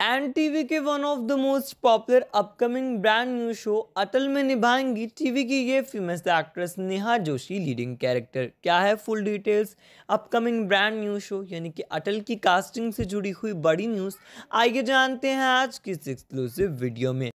and TV के one of the most popular upcoming brand new show Atal में निभाएंगी TV की ये famous actress Neha Joshi leading character क्या है full details upcoming brand new show यानी कि अटल की कास्टिंग से जुड़ी हुई बड़ी न्यूज़ आइए जानते हैं आज की इस एक्सक्लूसिव वीडियो में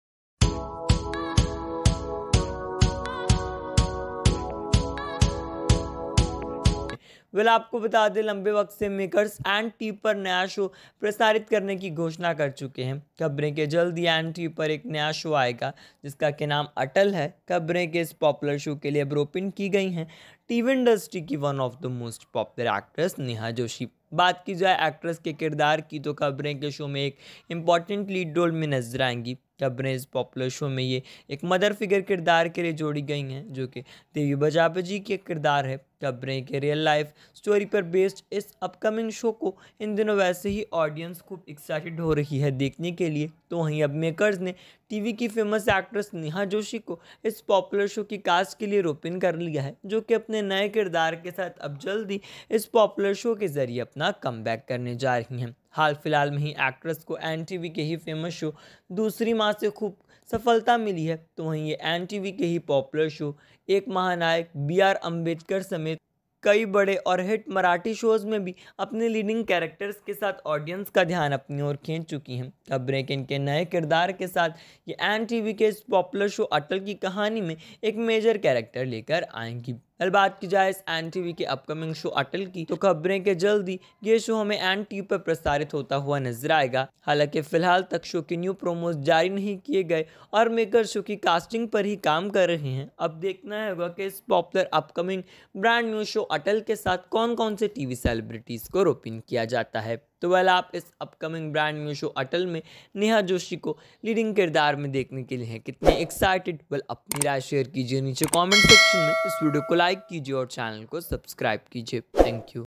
वेल आपको बता दें लंबे वक्त से मेकर्स एंड टी पर नया शो प्रसारित करने की घोषणा कर चुके हैं खबरें के जल्द ही एंड टी पर एक नया शो आएगा जिसका के नाम अटल है खबरें के इस पॉपुलर शो के लिए ब्रोपिन की गई हैं टीवी इंडस्ट्री की one of the most popular actress Neha Joshi बात की जाए एक्ट्रेस के किरदार की तो खबरें के शो में एक इम्पॉर्टेंट लीड रोल में नजर आएंगी इस पॉपुलर शो में ये एक मदर फिगर किरदार के लिए जोड़ी गई हैं जो कि देवी बजापा जी के किरदार है डबरे के रियल लाइफ स्टोरी पर बेस्ड इस अपकमिंग शो को इन दिनों वैसे ही ऑडियंस खूब एक्साइटेड हो रही है देखने के लिए तो वहीं अब मेकर्स ने टीवी की फेमस एक्ट्रेस नेहा जोशी को इस पॉपुलर शो की कास्ट के लिए रोपिन कर लिया है जो कि अपने नए किरदार के साथ अब जल्द ही इस पॉपुलर शो के ज़रिए अपना कम करने जा रही हैं हाल फिलहाल में ही एक्ट्रेस को एन के ही फेमस शो दूसरी माह से खूब सफलता मिली है तो वहीं ये एन के ही पॉपुलर शो एक महानायक बी आर अम्बेडकर समेत कई बड़े और हिट मराठी शोज में भी अपने लीडिंग कैरेक्टर्स के साथ ऑडियंस का ध्यान अपनी ओर खींच चुकी हैं अब ब्रेक इनके नए किरदार के साथ ये एन टीवी के इस पॉपुलर शो अटल की कहानी में एक मेजर कैरेक्टर लेकर आएंगी अगर बात की जाए इस एन टी के अपकमिंग शो अटल की तो खबरें के जल्दी ये शो हमें एन टी पर प्रसारित होता हुआ नजर आएगा हालांकि फिलहाल तक शो के न्यू प्रोमोज जारी नहीं किए गए और मेकर शो की कास्टिंग पर ही काम कर रहे हैं अब देखना होगा कि इस popular upcoming brand new show Atal के साथ कौन कौन से टीवी सेलिब्रिटीज़ को रोपिन किया जाता है तो वेल आप इस upcoming brand new show Atal में नेहा जोशी को लीडिंग किरदार में देखने के लिए हैं कितने एक्साइटेड वेल अपनी राय शेयर कीजिए नीचे कमेंट सेक्शन में इस वीडियो को लाइक कीजिए और चैनल को सब्सक्राइब कीजिए थैंक यू